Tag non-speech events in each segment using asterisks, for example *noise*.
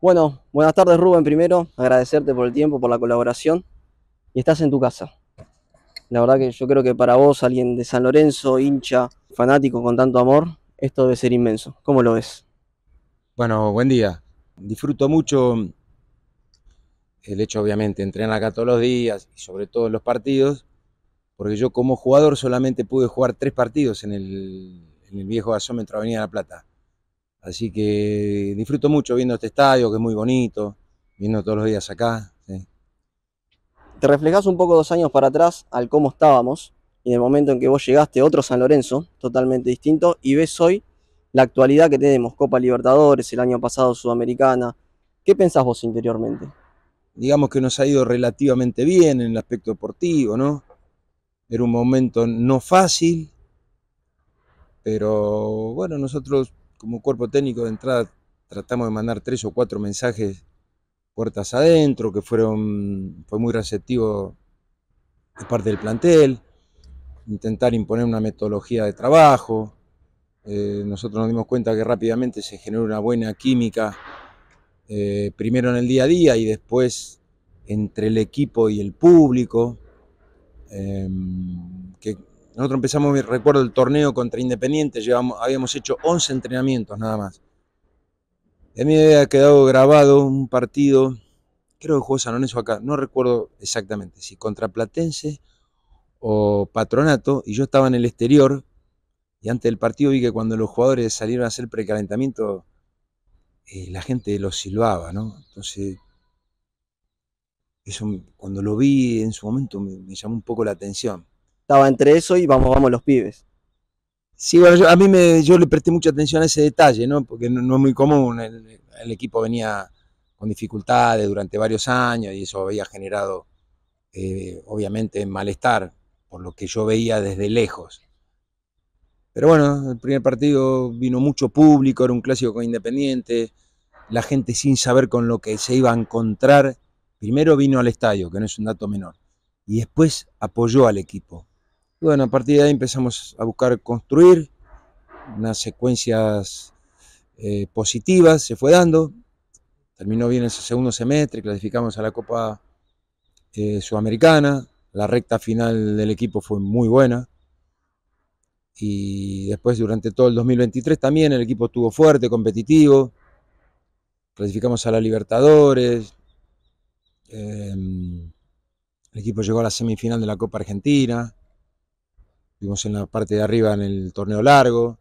Bueno, buenas tardes Rubén primero, agradecerte por el tiempo, por la colaboración. Y estás en tu casa. La verdad que yo creo que para vos, alguien de San Lorenzo, hincha, fanático con tanto amor, esto debe ser inmenso. ¿Cómo lo ves? Bueno, buen día. Disfruto mucho el hecho, obviamente, entrenar acá todos los días y sobre todo en los partidos, porque yo como jugador solamente pude jugar tres partidos en el, viejo gasómetro Avenida La Plata. Así que disfruto mucho viendo este estadio, que es muy bonito, viendo todos los días acá. Te reflejás un poco dos años para atrás al cómo estábamos y en el momento en que vos llegaste, a otro San Lorenzo, totalmente distinto, y ves hoy la actualidad que tenemos, Copa Libertadores, el año pasado Sudamericana. ¿Qué pensás vos interiormente? Digamos que nos ha ido relativamente bien en el aspecto deportivo, ¿no? Era un momento no fácil, pero bueno, nosotros como cuerpo técnico de entrada tratamos de mandar tres o cuatro mensajes puertas adentro, que fueron, fue muy receptivo de parte del plantel, intentar imponer una metodología de trabajo. Eh, nosotros nos dimos cuenta que rápidamente se generó una buena química, eh, primero en el día a día y después entre el equipo y el público, eh, que nosotros empezamos, recuerdo, el torneo contra Independiente, llevamos, habíamos hecho 11 entrenamientos nada más. a mí me había quedado grabado un partido, creo que jugó San Lorenzo acá, no recuerdo exactamente si contra Platense o Patronato, y yo estaba en el exterior, y antes del partido vi que cuando los jugadores salieron a hacer precalentamiento, eh, la gente los silbaba, ¿no? Entonces, eso cuando lo vi en su momento me llamó un poco la atención estaba entre eso y vamos, vamos los pibes. Sí, bueno, a mí me, yo le presté mucha atención a ese detalle, ¿no? Porque no, es muy común, el, equipo venía con dificultades durante varios años y eso había generado, eh, obviamente, malestar por lo que yo veía desde lejos. Pero bueno, el primer partido vino mucho público, era un clásico con Independiente, la gente sin saber con lo que se iba a encontrar, primero vino al estadio, que no es un dato menor, y después apoyó al equipo. Bueno, a partir de ahí empezamos a buscar construir unas secuencias eh, positivas, se fue dando. Terminó bien ese segundo semestre, clasificamos a la Copa eh, Sudamericana, la recta final del equipo fue muy buena. Y después durante todo el 2023 también el equipo estuvo fuerte, competitivo. Clasificamos a la Libertadores. Em, el equipo llegó a la semifinal de la Copa Argentina estuvimos en la parte de arriba en el torneo largo,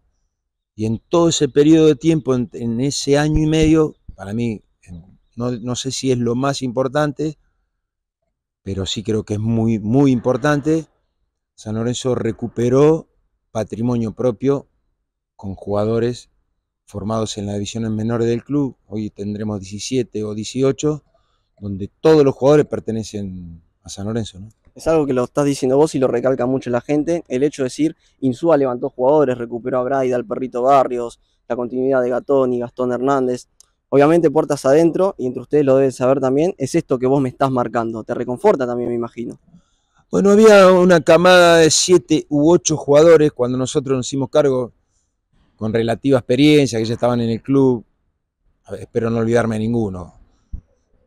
y en todo ese periodo de tiempo, en, ese año y medio, para mí, no, no, sé si es lo más importante, pero sí creo que es muy, muy importante, San Lorenzo recuperó patrimonio propio con jugadores formados en las divisiones menores del club, hoy tendremos 17 o 18, donde todos los jugadores pertenecen a San Lorenzo. ¿no? Es algo que lo estás diciendo vos y lo recalca mucho la gente. El hecho de decir, Insúa levantó jugadores, recuperó a Braida, al Perrito Barrios, la continuidad de Gatón y Gastón Hernández. Obviamente, puertas adentro, y entre ustedes lo deben saber también, es esto que vos me estás marcando. Te reconforta también, me imagino. Bueno, había una camada de siete u ocho jugadores cuando nosotros nos hicimos cargo con relativa experiencia, que ya estaban en el club. espero no olvidarme ninguno.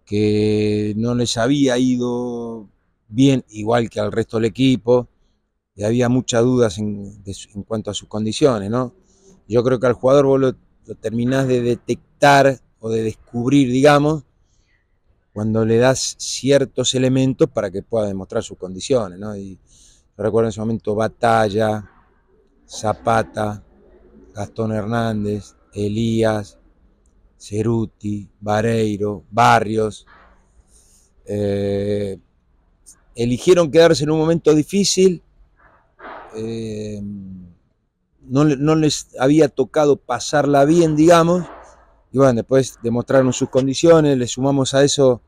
Que no les había ido bien igual que al resto del equipo y había muchas dudas en, cuanto a sus condiciones, ¿no? Yo creo que al jugador vos lo, terminás de detectar o de descubrir, digamos, cuando le das ciertos elementos para que pueda demostrar sus condiciones, Y recuerdo en ese momento Batalla, Zapata, Gastón Hernández, Elías, Ceruti, Vareiro, Barrios, eh, eligieron quedarse en un momento difícil, eh, no, les había tocado pasarla bien, digamos, y bueno, después demostraron sus condiciones, le sumamos a eso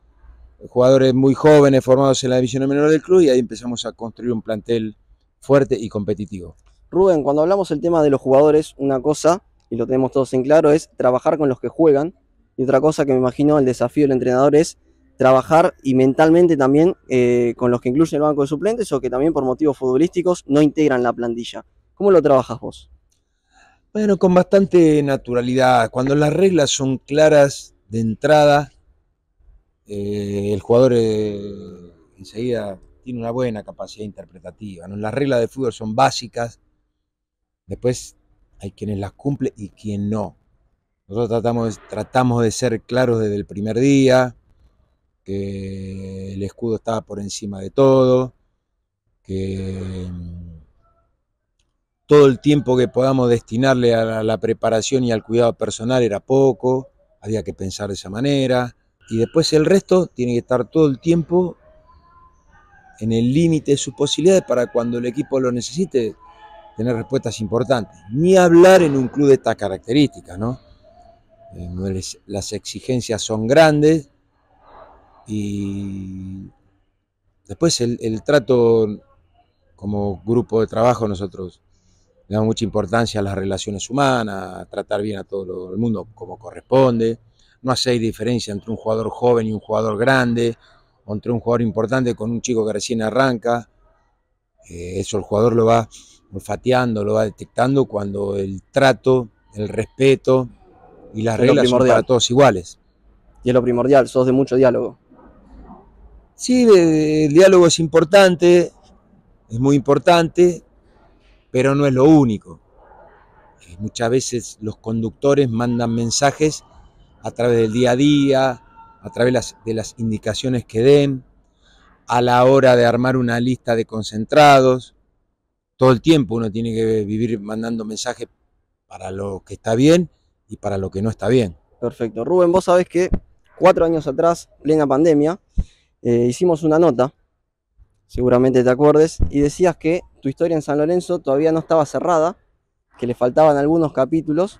jugadores muy jóvenes formados en la división menor del club y ahí empezamos a construir un plantel fuerte y competitivo. Rubén, cuando hablamos el tema de los jugadores, una cosa, y lo tenemos todos en claro, es trabajar con los que juegan, y otra cosa que me imagino el desafío del entrenador es trabajar y mentalmente también eh, con los que incluyen el banco de suplentes o que también por motivos futbolísticos no integran la plantilla. ¿Cómo lo trabajas vos? Bueno, con bastante naturalidad. Cuando las reglas son claras de entrada, eh, el jugador eh, enseguida tiene una buena capacidad interpretativa. Las reglas de fútbol son básicas. Después hay quienes las cumple y quien no. Nosotros tratamos, tratamos de ser claros desde el primer día, que el escudo estaba por encima de todo, que mm, todo el tiempo que podamos destinarle a la, preparación y al cuidado personal era poco, había que pensar de esa manera, y después el resto tiene que estar todo el tiempo en el límite de sus posibilidades para cuando el equipo lo necesite tener respuestas importantes. Ni hablar en un club de estas características, ¿no? Eh, las exigencias son grandes, y después el, trato como grupo de trabajo nosotros le damos mucha importancia a las relaciones humanas, a tratar bien a todo el mundo como corresponde, no hacer diferencia entre un jugador joven y un jugador grande, o entre un jugador importante con un chico que recién arranca. Eh, eso el jugador lo va olfateando, lo va detectando cuando el trato, el respeto y las reglas son para todos iguales. Y es lo primordial, sos de mucho diálogo. Sí, el diálogo es importante, es muy importante, pero no es lo único. Eh, muchas veces los conductores mandan mensajes a través del día a día, a través de las indicaciones que den, a la hora de armar una lista de concentrados. Todo el tiempo uno tiene que vivir mandando mensajes para lo que está bien y para lo que no está bien. Perfecto. Rubén, vos sabés que cuatro años atrás, plena pandemia, eh, hicimos una nota, seguramente te acuerdes, y decías que tu historia en San Lorenzo todavía no estaba cerrada, que le faltaban algunos capítulos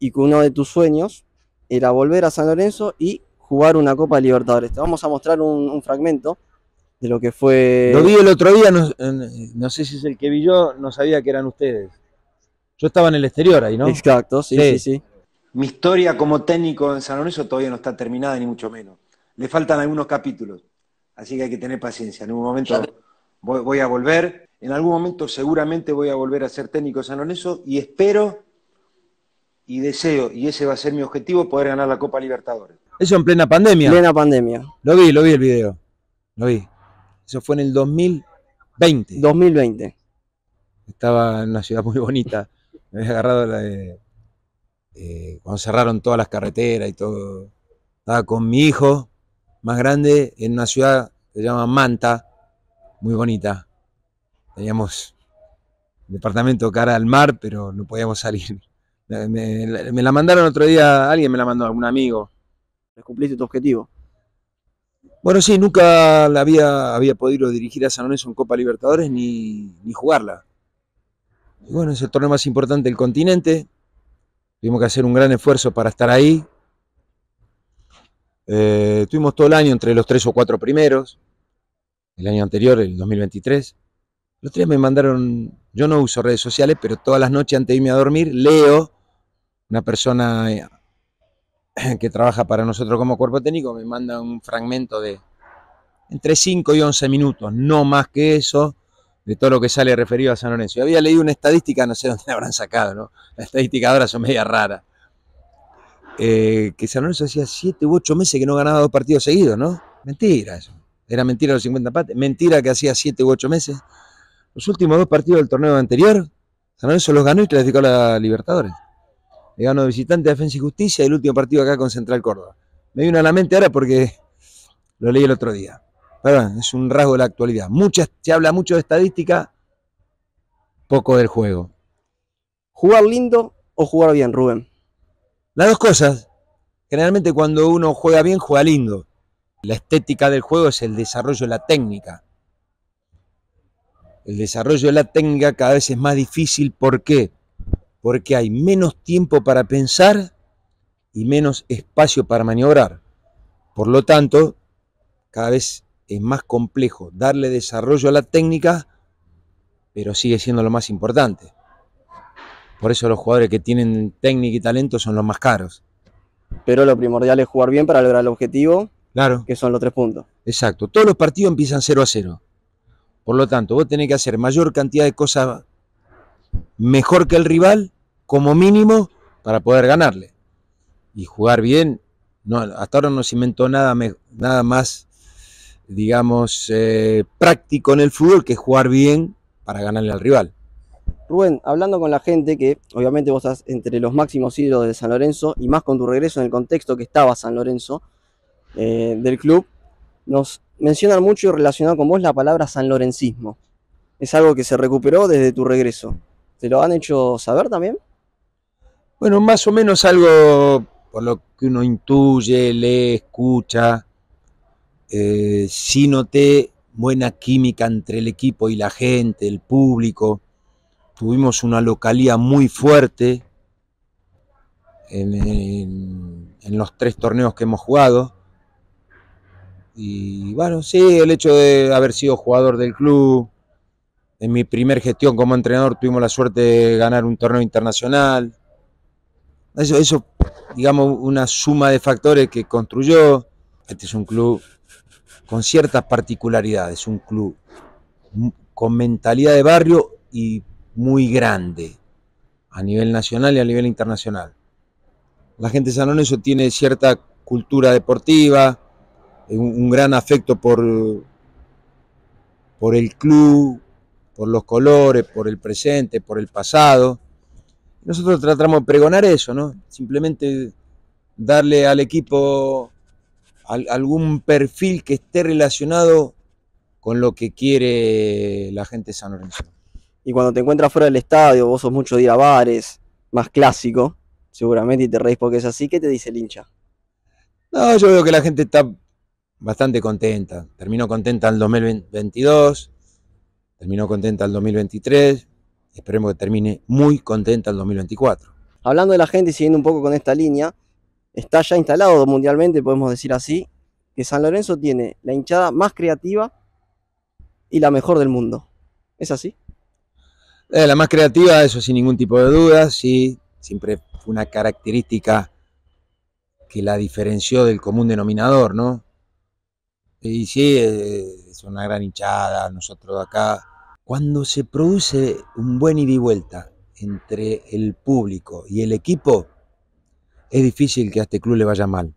y que uno de tus sueños era volver a San Lorenzo y jugar una Copa Libertadores. Te vamos a mostrar un, fragmento de lo que fue... Lo vi el otro día, no, sé si es el que vi yo, no sabía que eran ustedes. Yo estaba en el exterior ahí, ¿no? Exacto, sí, sí. sí. Mi historia como técnico en San Lorenzo todavía no está terminada, ni mucho menos. Le faltan algunos capítulos. Así que hay que tener paciencia. En algún momento voy, a volver. En algún momento seguramente voy a volver a ser técnico de San y espero y deseo, y ese va a ser mi objetivo, poder ganar la Copa Libertadores. Eso en plena pandemia. Plena pandemia. Lo vi, lo vi el video. Lo vi. Eso fue en el 2020. 2020. Estaba en una ciudad muy bonita. Me había agarrado la eh, cuando cerraron todas las carreteras y todo. Estaba con mi hijo, más grande en una ciudad que se llama Manta, muy bonita. Teníamos un departamento cara al mar, pero no podíamos salir. Me, la mandaron otro día, alguien me la mandó, algún amigo. ¿Cumpliste tu objetivo? Bueno, sí, nunca la había, había podido dirigir a San Lorenzo en Copa Libertadores ni, ni jugarla. Y bueno, es el torneo más importante del continente. Tuvimos que hacer un gran esfuerzo para estar ahí tuvimos eh, estuvimos todo el año entre los tres o cuatro primeros. El año anterior, el 2023. Los tres me mandaron, yo no uso redes sociales, pero todas las noches antes de irme a dormir leo una persona eh, que trabaja para nosotros como cuerpo técnico, me manda un fragmento de entre 5 y 11 minutos, no más que eso, de todo lo que sale referido a San Lorenzo. había leído una estadística, no sé dónde la habrán sacado, ¿no? Las estadísticas ahora son media raras. Eh, que San Lorenzo hacía 7 u 8 meses que no ganaba dos partidos seguidos, ¿no? Mentira eso. Era mentira los 50 empates. Mentira que hacía 7 u 8 meses. Los últimos dos partidos del torneo anterior, San Lorenzo los ganó y clasificó a la Libertadores. Le ganó visitante a Defensa y Justicia y el último partido acá con Central Córdoba. Me vino a la mente ahora porque lo leí el otro día. Pero es un rasgo de la actualidad. Muchas, se habla mucho de estadística, poco del juego. ¿Jugar lindo o jugar bien, Rubén? Las dos cosas. Generalmente cuando uno juega bien, juega lindo. La estética del juego es el desarrollo de la técnica. El desarrollo de la técnica cada vez es más difícil. ¿Por qué? Porque hay menos tiempo para pensar y menos espacio para maniobrar. Por lo tanto, cada vez es más complejo darle desarrollo a la técnica, pero sigue siendo lo más importante. Por eso los jugadores que tienen técnica y talento son los más caros. Pero lo primordial es jugar bien para lograr el objetivo, claro. que son los tres puntos. Exacto. Todos los partidos empiezan 0 a 0. Por lo tanto, vos tenés que hacer mayor cantidad de cosas mejor que el rival, como mínimo, para poder ganarle. Y jugar bien, no, hasta ahora no se inventó nada, nada más, digamos, eh, práctico en el fútbol que jugar bien para ganarle al rival. Rubén, hablando con la gente, que obviamente vos estás entre los máximos ídolos de San Lorenzo y más con tu regreso en el contexto que estaba San Lorenzo eh, del club, nos mencionan mucho y relacionado con vos la palabra sanlorencismo. Es algo que se recuperó desde tu regreso. ¿Te lo han hecho saber también? Bueno, más o menos algo por lo que uno intuye, lee, escucha. Si eh, sí noté buena química entre el equipo y la gente, el público tuvimos una localía muy fuerte en, los tres torneos que hemos jugado. Y bueno, sí, el hecho de haber sido jugador del club, en mi primer gestión como entrenador tuvimos la suerte de ganar un torneo internacional. Eso, eso digamos, una suma de factores que construyó. Este es un club con ciertas particularidades, un club con mentalidad de barrio y muy grande a nivel nacional y a nivel internacional. La gente de tiene cierta cultura deportiva, eh, un, gran afecto por, por el club, por los colores, por el presente, por el pasado. Nosotros tratamos de pregonar eso, ¿no? Simplemente darle al equipo algún perfil que esté relacionado con lo que quiere la gente de y cuando te encuentras fuera del estadio, vos sos mucho de ir a bares, más clásico, seguramente, y te reís porque es así. ¿Qué te dice el hincha? No, yo veo que la gente está bastante contenta. Terminó contenta el 2022, terminó contenta el 2023, esperemos que termine muy contenta el 2024. Hablando de la gente y siguiendo un poco con esta línea, está ya instalado mundialmente, podemos decir así, que San Lorenzo tiene la hinchada más creativa y la mejor del mundo. ¿Es así? Eh, la más creativa, eso sin ningún tipo de duda, sí, siempre fue una característica que la diferenció del común denominador, ¿no? Y sí, eh, es una gran hinchada, nosotros acá. Cuando se produce un buen ida y vuelta entre el público y el equipo, es difícil que a este club le vaya mal.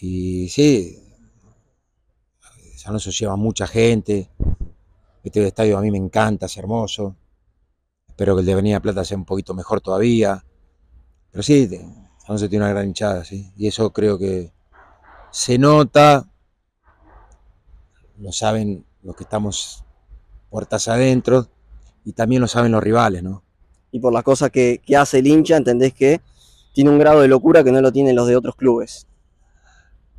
Y sí, San se lleva mucha gente, este estadio a mí me encanta, es hermoso. Espero que el de Venida Plata sea un poquito mejor todavía. Pero sí, se tiene una gran hinchada, ¿sí? Y eso creo que se nota. Lo saben los que estamos puertas adentro y también lo saben los rivales, ¿no? Y por las cosas que, que hace el hincha, entendés que tiene un grado de locura que no lo tienen los de otros clubes.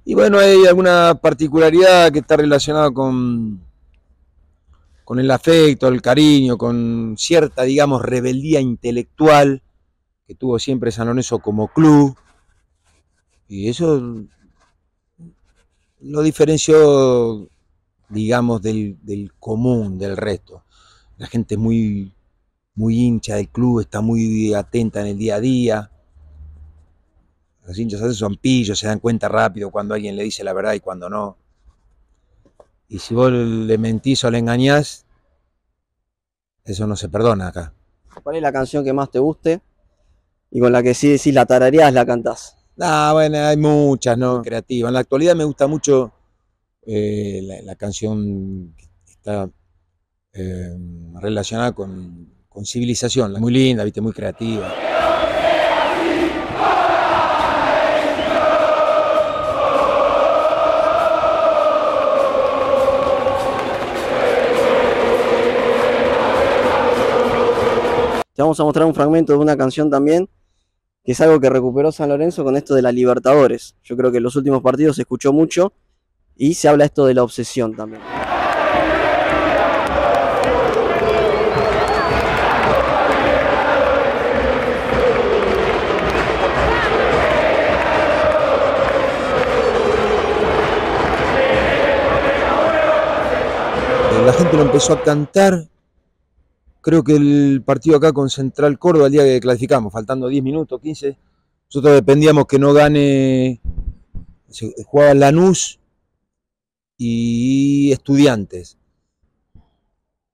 Y bueno, hay alguna particularidad que está relacionada con, con el afecto, el cariño, con cierta, digamos, rebeldía intelectual que tuvo siempre San Lorenzo como club. Y eso lo diferenció, digamos, del, común, del resto. La gente es muy, muy hincha del club, está muy atenta en el día a día. Los hinchas hacen son pillos, se dan cuenta rápido cuando alguien le dice la verdad y cuando no. Y si vos le mentís o le engañás, eso no se perdona acá. ¿Cuál es la canción que más te guste? Y con la que sí decís la tarareás, la cantás. Ah, bueno, hay muchas, ¿no? Creativas. En la actualidad me gusta mucho eh, la, canción que está eh, relacionada con, con civilización. Muy linda, viste, muy creativa. Te vamos a mostrar un fragmento de una canción también, que es algo que recuperó San Lorenzo con esto de la Libertadores. Yo creo que en los últimos partidos se escuchó mucho y se habla esto de la obsesión también. la gente lo empezó a cantar Creo que el partido acá con Central Córdoba, el día que clasificamos, faltando 10 minutos, 15, nosotros dependíamos que no gane, jugaba Lanús y Estudiantes.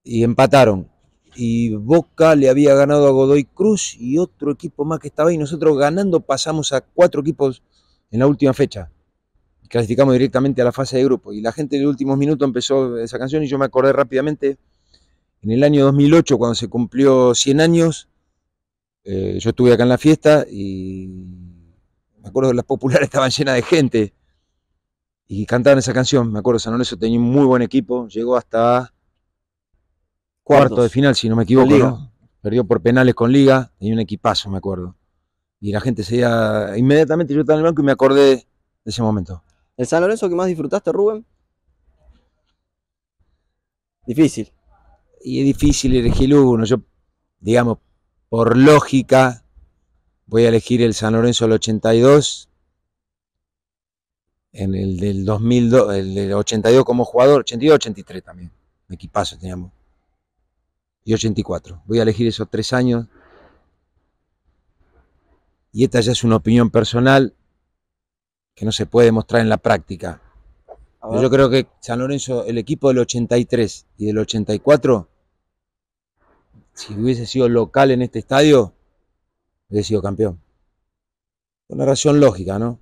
Y empataron. Y Boca le había ganado a Godoy Cruz y otro equipo más que estaba ahí. Nosotros ganando pasamos a cuatro equipos en la última fecha. Clasificamos directamente a la fase de grupo. Y la gente en los últimos minutos empezó esa canción y yo me acordé rápidamente en el año 2008, cuando se cumplió 100 años, eh, yo estuve acá en la fiesta y me acuerdo que las populares *laughs* estaban llenas de gente y cantaban esa canción, me acuerdo, San Lorenzo tenía un muy buen equipo, llegó hasta cuarto de final, si no me equivoco, perdió por penales con Liga, tenía un equipazo, me acuerdo. Y la gente seguía. inmediatamente yo estaba en el banco y me acordé de ese momento. ¿El San Lorenzo que más disfrutaste, Rubén? Difícil y es difícil elegir uno. Yo, digamos, por lógica, voy a elegir el San Lorenzo del 82, en el del 2002, el del 82 como jugador, 82, 83 también, un equipazo teníamos, y 84. Voy a elegir esos tres años. Y esta ya es una opinión personal que no se puede mostrar en la práctica. yo creo que San Lorenzo, el equipo del 83 y del 84 si hubiese sido local en este estadio, hubiese sido campeón. Una razón lógica, ¿no?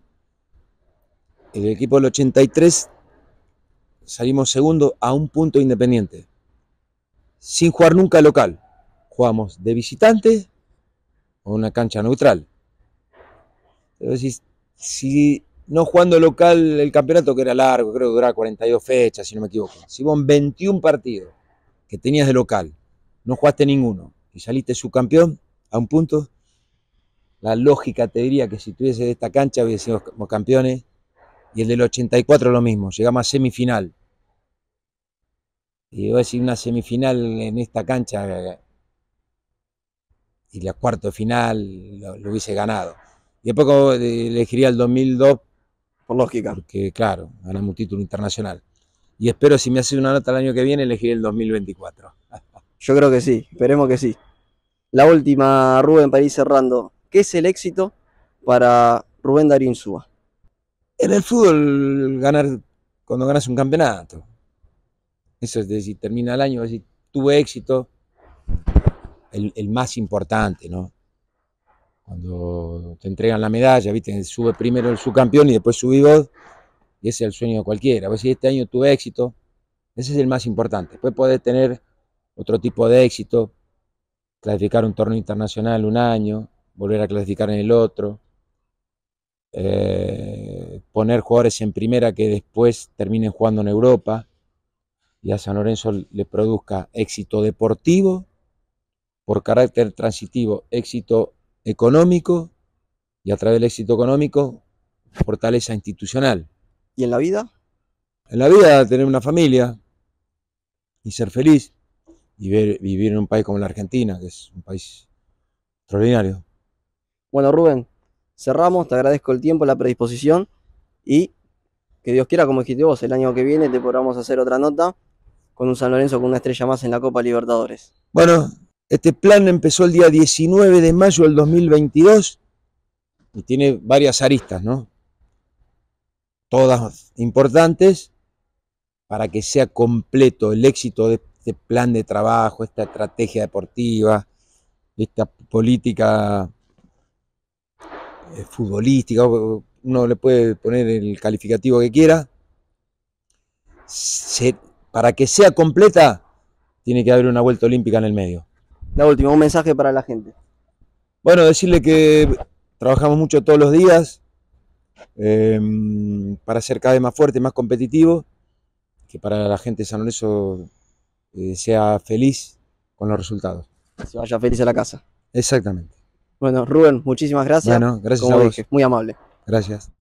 El equipo del 83 salimos segundo a un punto independiente, sin jugar nunca local. Jugamos de visitante o una cancha neutral. Pero si, si no jugando local el campeonato, que era largo, creo que duraba 42 fechas, si no me equivoco. Si vos en 21 partidos que tenías de local, no jugaste ninguno y saliste subcampeón a un punto, la lógica te diría que si tuviese esta cancha hubiese sido campeones y el del 84 lo mismo, llegamos a semifinal. Y voy a decir una semifinal en esta cancha y la cuarto final lo, hubiese ganado. Y después eh, elegiría el 2002. Por lógica. Porque, claro, ganamos un título internacional. Y espero, si me haces una nota el año que viene, elegir el 2024. Yo creo que sí, esperemos que sí. La última, Rubén, para ir cerrando. ¿Qué es el éxito para Rubén Darín Suba? En el fútbol, ganar cuando ganas un campeonato. Eso es decir, termina el año, es decir, tuve éxito, el, más importante, ¿no? Cuando te entregan la medalla, ¿viste? Sube primero el subcampeón y después subí vos, y ese es el sueño de cualquiera. Vos este año tuve éxito, ese es el más importante. Después podés tener otro tipo de éxito, clasificar un torneo internacional un año, volver a clasificar en el otro, eh, poner jugadores en primera que después terminen jugando en Europa y a San Lorenzo le produzca éxito deportivo, por carácter transitivo, éxito económico y a través del éxito económico, fortaleza institucional. ¿Y en la vida? En la vida, tener una familia y ser feliz y vivir en un país como la Argentina, que es un país extraordinario. Bueno, Rubén, cerramos, te agradezco el tiempo, la predisposición y que Dios quiera, como dijiste vos, el año que viene te podamos hacer otra nota con un San Lorenzo con una estrella más en la Copa Libertadores. Bueno, este plan empezó el día 19 de mayo del 2022 y tiene varias aristas, ¿no? Todas importantes para que sea completo el éxito de este plan de trabajo, esta estrategia deportiva, esta política eh, futbolística, uno le puede poner el calificativo que quiera, para que sea completa tiene que haber una vuelta olímpica en el medio. La última, un mensaje para la gente. Bueno, decirle que trabajamos mucho todos los días em, para ser cada vez más fuerte, más competitivo, que para la gente de San Lorenzo eh, sea feliz con los resultados. Se vaya feliz a la casa. Exactamente. Bueno, Rubén, muchísimas gracias. gracias a vos. muy amable. Gracias.